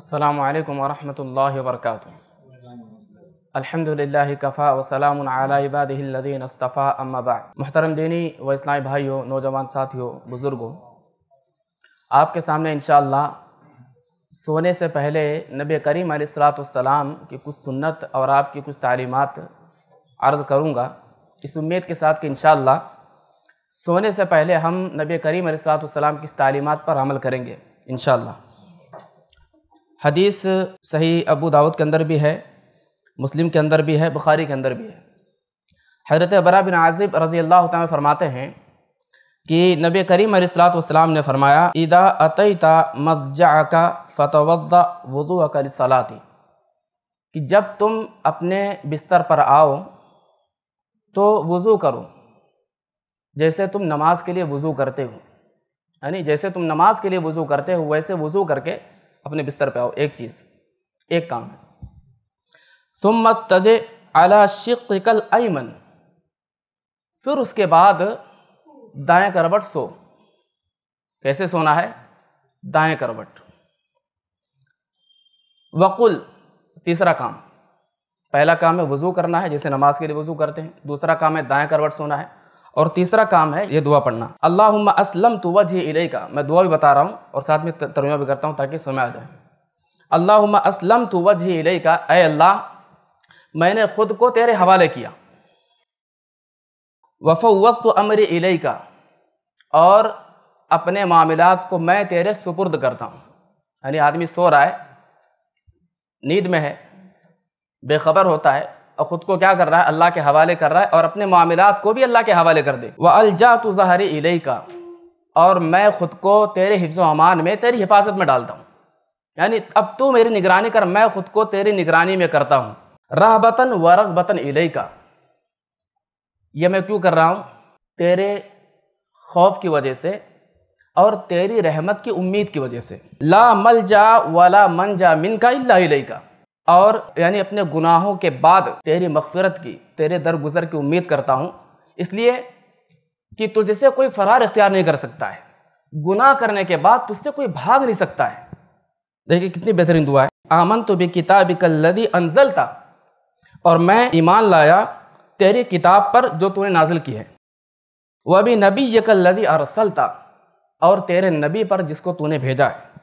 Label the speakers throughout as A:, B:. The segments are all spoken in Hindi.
A: अल्लाम वरहमल वर्क अलहमदिल्ला कफ़ा वसलाम आलाबादीन अस्तफ़ा अम्माबा महतरम दीनी व इस्लामी भाइयों नौजवान साथियों बुज़ुर्गों आपके सामने इन सोने से पहले नबी करीम सलाम की कुछ सुन्नत और आपकी कुछ तालीमत अर्ज़ करूँगा इस उम्मीद के साथ कि इन सोने से पहले हम नबी करीम सलाम की इस तालीमत पर अमल करेंगे इन हदीस सही अबू दाऊद के अंदर भी है मुस्लिम के अंदर भी है बुखारी के अंदर भी है हज़रत अबरा बिन आजिब रज़ी अल्लाह तह फरमाते हैं कि नबी करीम सलाम ने फरमाया ईदा अतईता मबजा का फ़तवदा वदू अकर सलाती कि जब तुम अपने बिस्तर पर आओ तो वज़ू करो जैसे तुम नमाज के लिए वज़ू करते हो यानी जैसे तुम नमाज के लिए वज़ू करते हो वैसे वज़ू करके अपने बिस्तर पे आओ एक चीज़ एक काम है सुमत तजे अला शिकल ऐमन फिर उसके बाद दाएं करवट सो कैसे सोना है दाएं करवट वकुल तीसरा काम पहला काम है वज़ू करना है जैसे नमाज के लिए वज़ू करते हैं दूसरा काम है दाएं करवट सोना है और तीसरा काम है ये दुआ पढ़ना अल्लाह असलम तो वजह इले का मैं दुआ भी बता रहा हूँ और साथ में तरुमा भी करता हूँ ताकि समय आ जाए अल्लाह असलम तो वजह इले का ए अल्लाह मैंने खुद को तेरे हवाले किया वफ़ वक्त अमर इले का और अपने मामलात को मैं तेरे सुपुर्द करता हूँ यानी आदमी सो रहा है नींद में है बेखबर होता है और ख़ुद को क्या कर रहा है अल्लाह के हवाले कर रहा है और अपने मामला को भी अल्लाह के हवाले कर दे व अलजा तो ज़ाहरी इले का और मैं ख़ुद को तेरे हिफ्ज़ अमान में तेरी हिफाजत में डालता हूँ यानी अब तू मेरी निगरानी कर मैं ख़ुद को तेरी निगरानी में करता हूँ रहबतन व रगबतन इले का यह मैं क्यों कर रहा हूँ तेरे खौफ की वजह से और तेरी रहमत की उम्मीद की वजह से ला मल जा वाला मन जा मिन का इला का और यानी अपने गुनाहों के बाद तेरी मगफरत की तेरे दरगुजर की उम्मीद करता हूँ इसलिए कि तुझे कोई फरार इख्तियार नहीं कर सकता है गुनाह करने के बाद तुझसे कोई भाग नहीं सकता है देखिए कितनी बेहतरीन दुआ है आमन तो भी किताब कल्लदी अनजल था और मैं ईमान लाया तेरी किताब पर जो तूने नाजिल की है वह भी नबी यकल्लदी अरसल था और तेरे नबी पर जिसको तूने भेजा है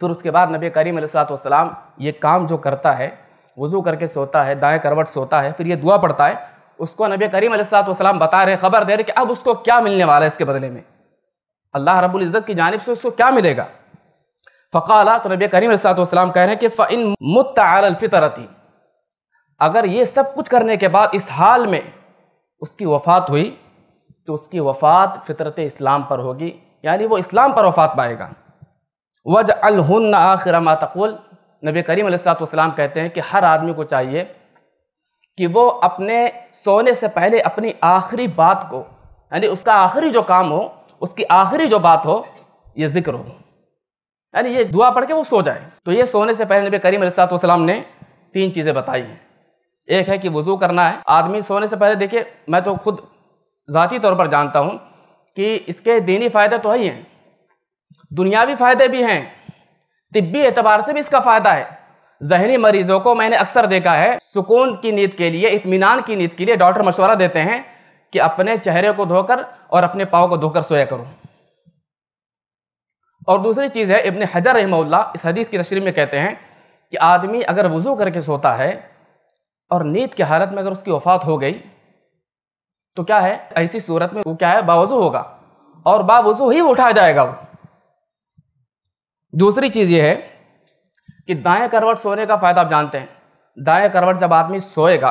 A: फिर उसके बाद नबी करीम सलाम ये काम जो करता है वज़ू करके सोता है दाएँ करवट सोता है फिर ये दुआ पड़ता है उसको नबी करीम सलाम बता रहे खबर दे रहे कि अब उसको क्या मिलने वाला है इसके बदले में अल्लाह रब्बुल इज़्ज़त की जानब से उसको क्या मिलेगा फ़क़ाल तो नबी करीम सलाम कह रहे हैं कि फ़िन मुतफ़ितरती अगर ये सब कुछ करने के बाद इस हाल में उसकी वफ़ात हुई तो उसकी वफ़ात फ़ितरत इस्लाम पर होगी यानी वो इस्लाम पर वफ़ात पाएगा वज अलहन आखिर मतकुल नबी करीम वसलाम कहते हैं कि हर आदमी को चाहिए कि वो अपने सोने से पहले अपनी आखिरी बात को यानी उसका आखिरी जो काम हो उसकी आखिरी जो बात हो ये जिक्र हो यानी ये दुआ पढ़ के वो सो जाए तो ये सोने से पहले नबी करीम वसलाम ने तीन चीज़ें बताई हैं एक है कि वज़ू करना है आदमी सोने से पहले देखिए मैं तो खुद ज़ाती तौर पर जानता हूँ कि इसके दीनी फ़ायदे तो है ही हैं दुनियावी फ़ायदे भी हैं तिब्बी एतबार से भी इसका फ़ायदा है जहनी मरीजों को मैंने अक्सर देखा है सुकून की नींद के लिए इतमान की नींद के लिए डॉक्टर मशवरा देते हैं कि अपने चेहरे को धोकर और अपने पाँव को धोकर सोया करो और दूसरी चीज़ है इबन हजर रहमल्ला इस हदीस की तशरी में कहते हैं कि आदमी अगर वज़ू करके सोता है और नींद की हालत में अगर उसकी वफात हो गई तो क्या है ऐसी सूरत में वो क्या है बावजू होगा और बावजू ही उठा जाएगा वो दूसरी चीज़ ये है कि दाएं करवट सोने का फ़ायदा आप जानते हैं दाएं करवट जब आदमी सोएगा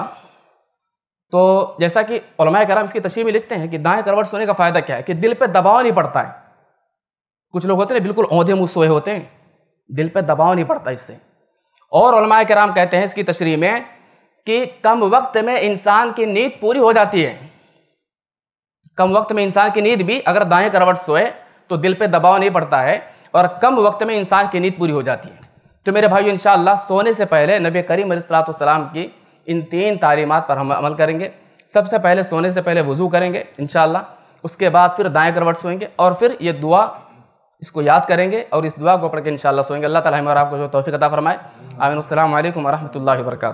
A: तो जैसा कि कराम इसकी तस्वीर में लिखते हैं कि दाएं करवट सोने का फ़ायदा क्या है कि दिल पे दबाव नहीं पड़ता है कुछ लोग होते हैं बिल्कुल औंधे मुँह सोए होते हैं दिल पे दबाव नहीं पड़ता इससे और कराम कहते हैं इसकी तशरी में कि कम वक्त में इंसान की नींद पूरी हो जाती है कम वक्त में इंसान की नींद भी अगर दाएं करवट सोए तो दिल पे दबाव नहीं पड़ता है और कम वक्त में इंसान की नींद पूरी हो जाती है तो मेरे भाई इन सोने से पहले नबी करीम सलाम की इन तीन तालीमत पर हम अमल करेंगे सबसे पहले सोने से पहले वज़ू करेंगे इन उसके बाद फिर दाएँ करवट सोएंगे और फिर ये दुआ इसको याद करेंगे और इस दुआ को पढ़ के इन सोएंगे अल्लाह ताला और आपको जो तोफ़ी अदा फरमाए आमिन वरम्ह वरक वर्का